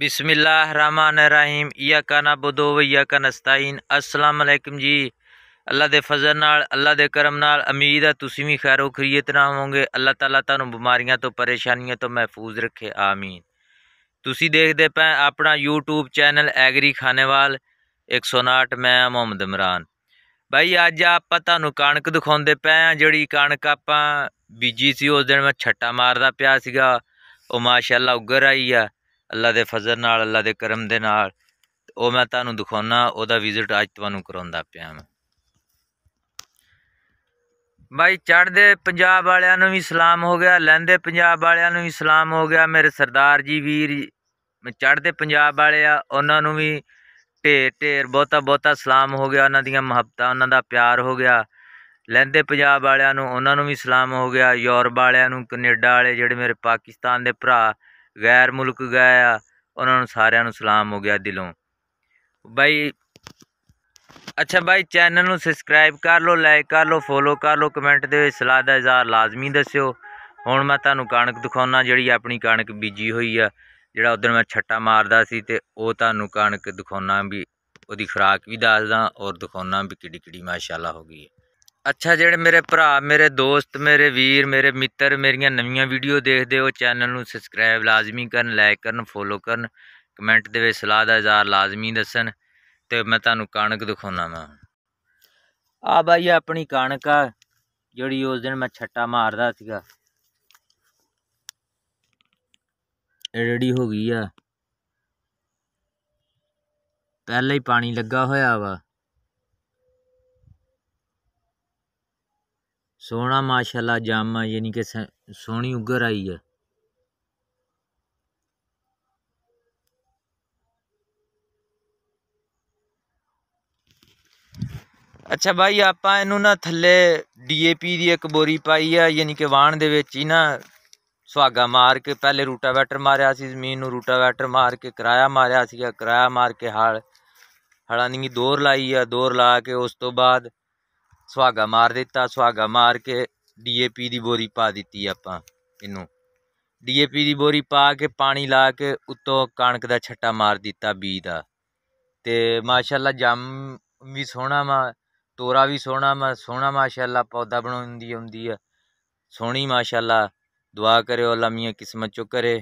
ਬਿਸਮਿਲ੍ਲਾਹਿਰਰahmanirrahim ਇਯਾਕਾ ਨਬਦੋ ਵ ਇਯਾਕਾ ਨਸਤਾਈਨ ਅਸਲਾਮ ਅਲੈਕਮ ਜੀ ਅੱਲਾ ਦੇ ਫਜ਼ਲ ਨਾਲ ਅੱਲਾ ਦੇ ਕਰਮ ਨਾਲ ਉਮੀਦ ਹੈ ਤੁਸੀਂ ਵੀ ਖੈਰੋ ਖਰੀਅਤ ਨਾ ਹੋਵੋਗੇ ਅੱਲਾ ਤਾਲਾ ਤੁਹਾਨੂੰ ਬਿਮਾਰੀਆਂ ਤੋਂ ਪਰੇਸ਼ਾਨੀਆਂ ਤੋਂ ਮਹਿਫੂਜ਼ ਰੱਖੇ ਆਮੀਨ ਤੁਸੀਂ ਦੇਖਦੇ ਪਏ ਆਪਣਾ YouTube ਚੈਨਲ ਐਗਰੀ ਖਾਨੇਵਾਲ 159 ਮੈਂ ਮੁਹੰਮਦ ਇਮਰਾਨ ਭਾਈ ਅੱਜ ਆਪਾਂ ਤੁਹਾਨੂੰ ਕਣਕ ਦਿਖਾਉਂਦੇ ਪਏ ਆ ਜਿਹੜੀ ਕਣਕ ਆਪਾਂ ਬੀਜੀ ਸੀ ਉਸ ਦਿਨ ਮੈਂ ਛੱਟਾ ਮਾਰਦਾ ਪਿਆ ਸੀਗਾ ਉਹ ਮਾਸ਼ਾਅੱਲਾ ਉੱਗਰ ਆਈ ਆ ਅੱਲਾ ਦੇ ਫਜ਼ਲ ਨਾਲ ਅੱਲਾ ਦੇ ਕਰਮ ਦੇ ਨਾਲ ਉਹ ਮੈਂ ਤੁਹਾਨੂੰ ਦਿਖਾਉਣਾ ਉਹਦਾ ਵਿਜ਼ਿਟ ਅੱਜ ਤੁਹਾਨੂੰ ਕਰਾਉਂਦਾ ਪਿਆ ਮੈਂ ਭਾਈ ਚੜਦੇ ਪੰਜਾਬ ਵਾਲਿਆਂ ਨੂੰ ਵੀ ਸਲਾਮ ਹੋ ਗਿਆ ਲੈਂਦੇ ਪੰਜਾਬ ਵਾਲਿਆਂ ਨੂੰ ਵੀ ਸਲਾਮ ਹੋ ਗਿਆ ਮੇਰੇ ਸਰਦਾਰ ਜੀ ਵੀਰ ਚੜਦੇ ਪੰਜਾਬ ਵਾਲੇ ਆ ਉਹਨਾਂ ਨੂੰ ਵੀ ਢੇਰ ਢੇਰ ਬਹੁਤਾ ਬਹੁਤਾ ਸਲਾਮ ਹੋ ਗਿਆ ਉਹਨਾਂ ਦੀਆਂ ਮੁਹੱਬਤਾਂ ਉਹਨਾਂ ਦਾ ਪਿਆਰ ਹੋ ਗਿਆ ਲੈਂਦੇ ਪੰਜਾਬ ਵਾਲਿਆਂ ਨੂੰ ਉਹਨਾਂ ਨੂੰ ਵੀ ਸਲਾਮ ਹੋ ਗਿਆ ਯੂਰਪ ਵਾਲਿਆਂ ਨੂੰ ਕੈਨੇਡਾ ਵਾਲੇ ਜਿਹੜੇ ਮੇਰੇ ਪਾਕਿਸਤਾਨ ਦੇ ਭਰਾ ਗੈਰ ਮੁਲਕ ਗਏ ਆ ਉਹਨਾਂ ਨੂੰ ਸਾਰਿਆਂ ਨੂੰ ਸਲਾਮ ਹੋ ਗਿਆ ਦਿਲੋਂ ਬਾਈ ਅੱਛਾ ਬਾਈ ਚੈਨਲ ਨੂੰ ਸਬਸਕ੍ਰਾਈਬ ਕਰ ਲਓ ਲਾਈਕ ਕਰ ਲਓ ਫੋਲੋ ਕਰ ਲਓ ਕਮੈਂਟ ਦੇ ਵਿੱਚ ਸਲਾਹ ਦਾ ਇਜ਼ਹਾਰ ਲਾਜ਼ਮੀ ਦੱਸਿਓ ਹੁਣ ਮੈਂ ਤੁਹਾਨੂੰ ਕਣਕ ਦਿਖਾਉਣਾ ਜਿਹੜੀ ਆਪਣੀ ਕਣਕ ਬੀਜੀ ਹੋਈ ਆ ਜਿਹੜਾ ਉਦੋਂ ਮੈਂ ਛੱਟਾ ਮਾਰਦਾ ਸੀ ਤੇ ਉਹ ਤੁਹਾਨੂੰ ਕਣਕ ਦਿਖਾਉਣਾ ਵੀ ਉਹਦੀ ਖੁਰਾਕ ਵੀ ਦੱਸਦਾ ਔਰ ਦਿਖਾਉਣਾ ਵੀ ਕਿੱਡੀ ਕਿੱਡੀ ਮਾਸ਼ਾਅੱਲਾ ਹੋ ਗਈ ਹੈ ਅੱਛਾ ਜਿਹੜੇ ਮੇਰੇ ਭਰਾ ਮੇਰੇ ਦੋਸਤ ਮੇਰੇ ਵੀਰ ਮੇਰੇ ਮਿੱਤਰ ਮੇਰੀਆਂ ਨਵੀਆਂ ਵੀਡੀਓ ਦੇਖਦੇ ਹੋ ਚੈਨਲ ਨੂੰ ਸਬਸਕ੍ਰਾਈਬ ਲਾਜ਼ਮੀ ਕਰਨ ਲਾਈਕ ਕਰਨ ਫੋਲੋ ਕਰਨ ਕਮੈਂਟ ਦੇ ਵਿੱਚ ਸਲਾਹ ਦਾ ਇਜ਼ਹਾਰ ਲਾਜ਼ਮੀ ਦੱਸਣ ਤੇ ਮੈਂ ਤੁਹਾਨੂੰ ਕਣਕ ਦਿਖਾਉਣਾ ਮੈਂ ਆ ਬਾਈ ਆਪਣੀ ਕਣਕ ਆ ਜਿਹੜੀ ਉਸ ਦਿਨ ਮੈਂ ਛੱਟਾ ਮਾਰਦਾ ਸੀਗਾ ਰੈਡੀ ਹੋ ਗਈ ਆ ਪਹਿਲਾਂ ਹੀ ਪਾਣੀ ਲੱਗਾ ਹੋਇਆ ਵਾ ਸੋਹਣਾ ਮਾਸ਼ਾਅੱਲਾ ਜਾਮਾ ਯਾਨੀ ਕਿ ਸੋਹਣੀ ਉਗਰ ਆਈ ਹੈ ਅੱਛਾ ਭਾਈ ਆਪਾਂ ਇਹਨੂੰ ਨਾ ਥੱਲੇ ਡੀਏਪੀ ਦੀ ਇੱਕ ਬੋਰੀ ਪਾਈ ਆ ਯਾਨੀ ਕਿ ਵਾਣ ਦੇ ਵਿੱਚ ਹੀ ਨਾ ਸੁਹਾਗਾ ਮਾਰ ਕੇ ਪਹਿਲੇ ਰੂਟਾਵੈਟਰ ਮਾਰਿਆ ਸੀ ਜ਼ਮੀਨ ਨੂੰ ਰੂਟਾਵੈਟਰ ਮਾਰ ਕੇ ਕਿਰਾਇਆ ਮਾਰਿਆ ਸੀਗਾ ਕਿਰਾਇਆ ਮਾਰ ਕੇ ਹਾਲ ਹਲਾਂ ਦੀ ਦੋਰ ਲਾਈ ਆ ਦੋਰ ਲਾ ਕੇ ਉਸ ਤੋਂ ਬਾਅਦ ਸੁਹਾਗਾ ਮਾਰ ਦਿੱਤਾ ਸੁਹਾਗਾ ਮਾਰ ਕੇ ਡੀਏਪੀ ਦੀ ਬੋਰੀ ਪਾ ਦਿੱਤੀ ਆਪਾਂ ਇਹਨੂੰ ਡੀਏਪੀ ਦੀ ਬੋਰੀ ਪਾ ਕੇ ਪਾਣੀ ਲਾ ਕੇ ਉੱਤੋਂ ਕਣਕ ਦਾ ਛੱਟਾ ਮਾਰ ਦਿੱਤਾ ਬੀ ਦਾ ਤੇ ਮਾਸ਼ਾਅੱਲਾ ਜੰਮ ਵੀ ਸੋਹਣਾ ਮਾ ਤੋਰਾ ਵੀ ਸੋਹਣਾ ਮਾ ਸੋਹਣਾ ਮਾਸ਼ਾਅੱਲਾ ਪੌਦਾ ਬਣਾਉਂਦੀ ਹੁੰਦੀ ਆ ਸੋਹਣੀ ਮਾਸ਼ਾਅੱਲਾ ਦੁਆ ਕਰਿਓ ਅੱਲਾ ਮੀਆਂ ਕਿਸਮਤ ਚੋ ਕਰੇ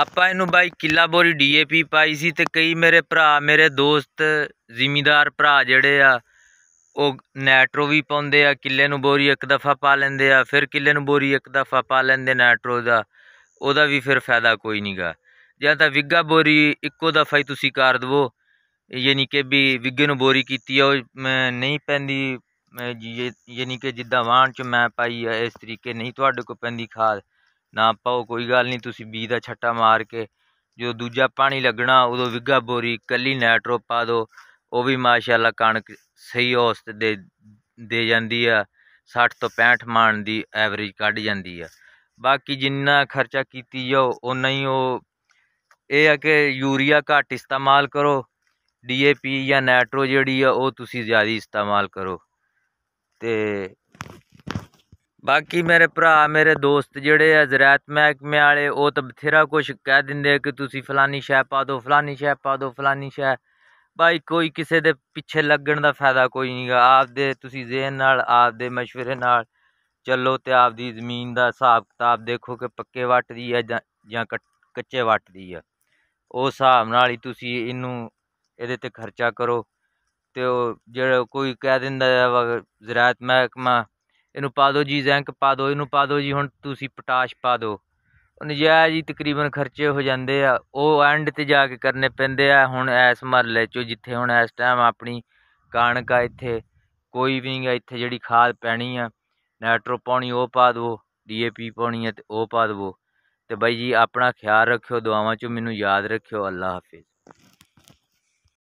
ਆਪਾਂ ਇਹਨੂੰ ਬਾਈ ਕਿੱਲਾ ਬੋਰੀ ਡੀਏਪੀ ਪਾਈ ਸੀ ਤੇ ਕਈ ਮੇਰੇ ਭਰਾ ਮੇਰੇ ਦੋਸਤ ਜ਼ਿਮੀਦਾਰ ਭਰਾ ਜਿਹੜੇ ਆ ਉਹ ਨੈਟਰੋ ਵੀ ਪਾਉਂਦੇ ਆ ਕਿੱਲੇ ਨੂੰ ਬੋਰੀ ਇੱਕ ਦਫਾ ਪਾ ਲੈਂਦੇ ਆ ਫਿਰ ਕਿੱਲੇ ਨੂੰ ਬੋਰੀ ਇੱਕ ਦਫਾ ਪਾ ਲੈਂਦੇ ਨੈਟਰੋ ਦਾ ਉਹਦਾ ਵੀ ਫਿਰ ਫਾਇਦਾ ਕੋਈ ਨਹੀਂਗਾ ਜਾਂ ਤਾਂ ਵਿੱਗਾ ਬੋਰੀ ਇੱਕੋ ਦਫਾ ਹੀ ਤੁਸੀਂ ਕਰ ਦਵੋ ਯਾਨੀ ਕਿ ਵੀ ਵਿੱਗੇ ਨੂੰ ਬੋਰੀ ਕੀਤੀ ਆ ਉਹ ਨਹੀਂ ਪੈਂਦੀ ਯਾਨੀ ਕਿ ਜਿੱਦਾਂ ਵਾਣ ਚ ਮੈਂ ਪਾਈ ਆ ਇਸ ਤਰੀਕੇ ਨਹੀਂ ਤੁਹਾਡੇ ਕੋਲ ਪੈਂਦੀ ਖਾਦ ਨਾ ਪਾਓ ਕੋਈ ਗੱਲ ਨਹੀਂ ਤੁਸੀਂ ਬੀਜ ਦਾ ਛੱਟਾ ਮਾਰ ਕੇ ਜੋ ਦੂਜਾ ਪਾਣੀ ਲੱਗਣਾ ਉਦੋਂ ਵਿੱਗਾ ਬੋਰੀ ਕੱਲੀ ਨਾਈਟਰੋ ਪਾ ਦਿਓ ਉਹ ਵੀ ਮਾਸ਼ਾਅੱਲਾ ਕਣਕ ਸਹੀ ਔਸਤ ਦੇ ਦੇ ਜਾਂਦੀ ਆ 60 ਤੋਂ 65 ਮਾਨ ਦੀ ਐਵਰੇਜ ਕੱਢ ਜਾਂਦੀ ਆ ਬਾਕੀ ਜਿੰਨਾ ਖਰਚਾ ਕੀਤੀ ਜਾਓ ਉਨਾ ਹੀ ਉਹ ਇਹ ਆ ਕਿ ਯੂਰੀਆ ਘੱਟ ਇਸਤੇਮਾਲ ਕਰੋ ਡੀਏਪੀ ਜਾਂ ਨਾਈਟਰੋ ਜਿਹੜੀ ਆ ਉਹ ਤੁਸੀਂ ਜ਼ਿਆਦਾ ਇਸਤੇਮਾਲ ਕਰੋ ਤੇ ਬਾਕੀ ਮੇਰੇ ਭਰਾ ਮੇਰੇ ਦੋਸਤ ਜਿਹੜੇ ਆ ਜ਼ਰਾਇਤ ਮਹਿਕਮੇ ਵਾਲੇ ਉਹ ਤਾਂ ਬਥੇਰਾ ਕੁਝ ਕਹਿ ਦਿੰਦੇ ਕਿ ਤੁਸੀਂ ਫਲਾਨੀ ਸ਼ੈ ਪਾ ਦਿਓ ਫਲਾਨੀ ਸ਼ੈ ਪਾ ਦਿਓ ਫਲਾਨੀ ਸ਼ੈ ਭਾਈ ਕੋਈ ਕਿਸੇ ਦੇ ਪਿੱਛੇ ਲੱਗਣ ਦਾ ਫਾਇਦਾ ਕੋਈ ਨਹੀਂਗਾ ਆਪਦੇ ਤੁਸੀਂ ਜ਼ਿਹਨ ਨਾਲ ਆਪਦੇ مشورے ਨਾਲ ਚੱਲੋ ਤੇ ਆਪਦੀ ਜ਼ਮੀਨ ਦਾ ਹਿਸਾਬ ਕਿਤਾਬ ਦੇਖੋ ਕਿ ਪੱਕੇ ਵੱਟ ਦੀ ਹੈ ਜਾਂ ਕੱਚੇ ਵੱਟ ਦੀ ਹੈ ਉਸ ਹਿਸਾਬ ਨਾਲ ਹੀ ਤੁਸੀਂ ਇਹਨੂੰ ਇਹਦੇ ਤੇ ਖਰਚਾ ਕਰੋ ਤੇ ਉਹ ਜਿਹੜਾ ਕੋਈ ਕਹਿ ਦਿੰਦਾ ਜ਼ਰਾਤ ਮਹਿਕਮਾ ਇਹਨੂੰ ਪਾ ਦਿਓ ਜੀ ਜ਼ੈਂਕ ਪਾ ਦਿਓ ਇਹਨੂੰ ਪਾ ਦਿਓ ਜੀ ਹੁਣ ਤੁਸੀਂ ਪਟਾਸ਼ ਪਾ ਦਿਓ ਨਜਾਇਜ਼ ਹੀ ਤਕਰੀਬਨ ਖਰਚੇ ਹੋ ਜਾਂਦੇ ਆ ਉਹ ਐਂਡ ਤੇ ਜਾ ਕੇ ਕਰਨੇ ਪੈਂਦੇ ਆ ਹੁਣ ਇਸ ਮਰਲੇ ਚ ਜਿੱਥੇ ਹੁਣ ਇਸ ਟਾਈਮ ਆਪਣੀ ਕਣਕ ਆ ਇੱਥੇ ਕੋਈ ਵੀ ਨਹੀਂਗਾ ਇੱਥੇ ਜਿਹੜੀ ਖਾਦ ਪੈਣੀ ਆ ਨਾਈਟਰੋ ਪਾਣੀ ਉਹ ਪਾ ਦਵੋ ਡੀਏਪੀ ਪਾਣੀ ਆ ਤੇ ਉਹ ਪਾ ਦਵੋ ਤੇ ਬਾਈ ਜੀ ਆਪਣਾ ਖਿਆਲ ਰੱਖਿਓ ਦੁਆਵਾਂ 'ਚੋਂ ਮੈਨੂੰ ਯਾਦ ਰੱਖਿਓ ਅੱਲਾ ਹਾਫਿਜ਼